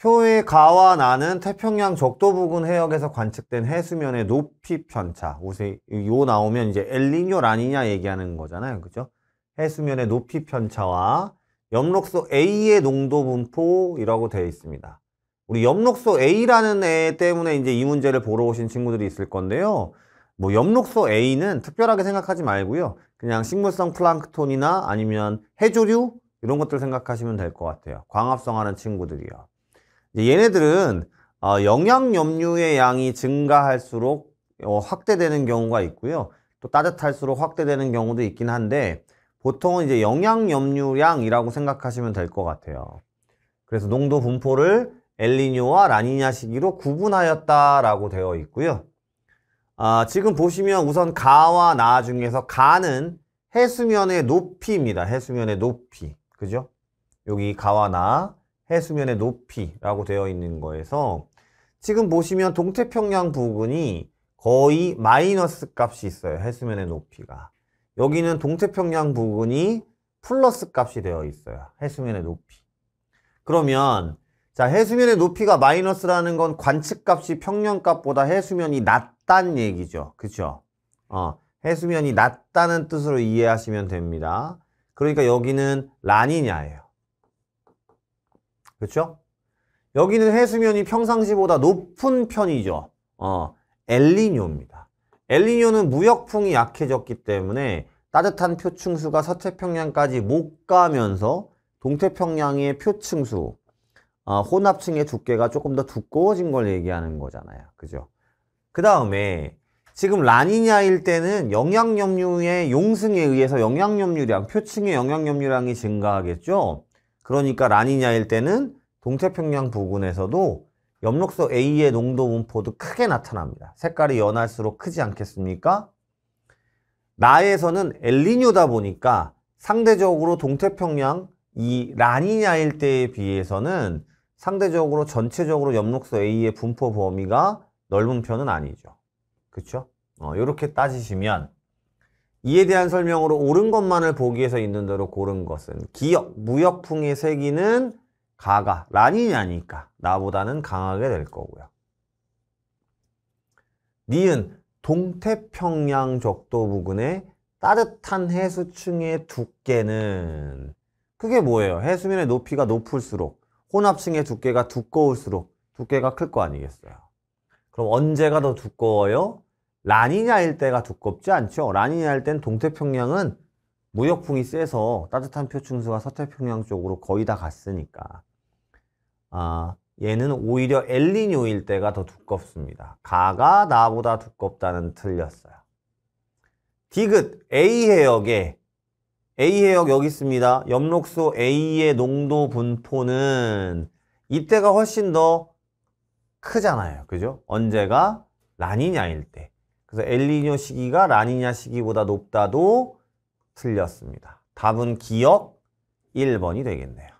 표의 가와 나는 태평양 적도 부근 해역에서 관측된 해수면의 높이 편차. 옷에 요 나오면 이제 엘리뇨 라니냐 얘기하는 거잖아요. 그죠? 해수면의 높이 편차와 엽록소 A의 농도 분포이라고 되어 있습니다. 우리 엽록소 A라는 애 때문에 이제 이 문제를 보러 오신 친구들이 있을 건데요. 뭐 엽록소 A는 특별하게 생각하지 말고요. 그냥 식물성 플랑크톤이나 아니면 해조류 이런 것들 생각하시면 될 것 같아요. 광합성하는 친구들이요. 얘네들은 어, 영양염류의 양이 증가할수록 어, 확대되는 경우가 있고요. 또 따뜻할수록 확대되는 경우도 있긴 한데 보통은 이제 영양염류량이라고 생각하시면 될 것 같아요. 그래서 농도 분포를 엘리뇨와 라니냐 시기로 구분하였다라고 되어 있고요. 아, 지금 보시면 우선 가와 나 중에서 가는 해수면의 높이입니다. 해수면의 높이. 그죠? 여기 가와 나. 해수면의 높이라고 되어 있는 거에서 지금 보시면 동태평양 부근이 거의 마이너스 값이 있어요. 해수면의 높이가. 여기는 동태평양 부근이 플러스 값이 되어 있어요. 해수면의 높이. 그러면 자 해수면의 높이가 마이너스라는 건 관측값이 평년값보다 해수면이 낮다는 얘기죠. 그쵸? 어, 해수면이 낮다는 뜻으로 이해하시면 됩니다. 그러니까 여기는 라니냐예요. 그렇죠? 여기는 해수면이 평상시보다 높은 편이죠. 어, 엘리뇨입니다. 엘리뇨는 무역풍이 약해졌기 때문에 따뜻한 표층수가 서태평양까지 못 가면서 동태평양의 표층수, 어, 혼합층의 두께가 조금 더 두꺼워진 걸 얘기하는 거잖아요. 그죠? 그 다음에 지금 라니냐일 때는 영양염류의 용승에 의해서 영양염류량, 표층의 영양염류량이 증가하겠죠? 그러니까 라니냐일 때는 동태평양 부근에서도 엽록소 A의 농도 분포도 크게 나타납니다. 색깔이 연할수록 크지 않겠습니까? 나에서는 엘리뇨다 보니까 상대적으로 동태평양 이 라니냐일 때에 비해서는 상대적으로 전체적으로 엽록소 A의 분포 범위가 넓은 편은 아니죠. 그렇죠? 어, 이렇게 따지시면 이에 대한 설명으로 옳은 것만을 보기에서 있는 대로 고른 것은 기역, 무역풍의 세기는 가가, 라니냐니까 나보다는 강하게 될 거고요. 니은, 동태평양 적도 부근의 따뜻한 해수층의 두께는 그게 뭐예요? 해수면의 높이가 높을수록 혼합층의 두께가 두꺼울수록 두께가 클 거 아니겠어요? 그럼 언제가 더 두꺼워요? 라니냐일 때가 두껍지 않죠. 라니냐일 땐 동태평양은 무역풍이 세서 따뜻한 표층수가 서태평양 쪽으로 거의 다 갔으니까 아, 얘는 오히려 엘리뇨일 때가 더 두껍습니다. 가가 나보다 두껍다는 틀렸어요. 디귿 A 해역에 A 해역 여기 있습니다. 엽록소 A의 농도 분포는 이때가 훨씬 더 크잖아요. 그죠? 언제가 라니냐일 때. 그래서 엘리뇨 시기가 라니냐 시기보다 높다도 틀렸습니다. 답은 기억 1번이 되겠네요.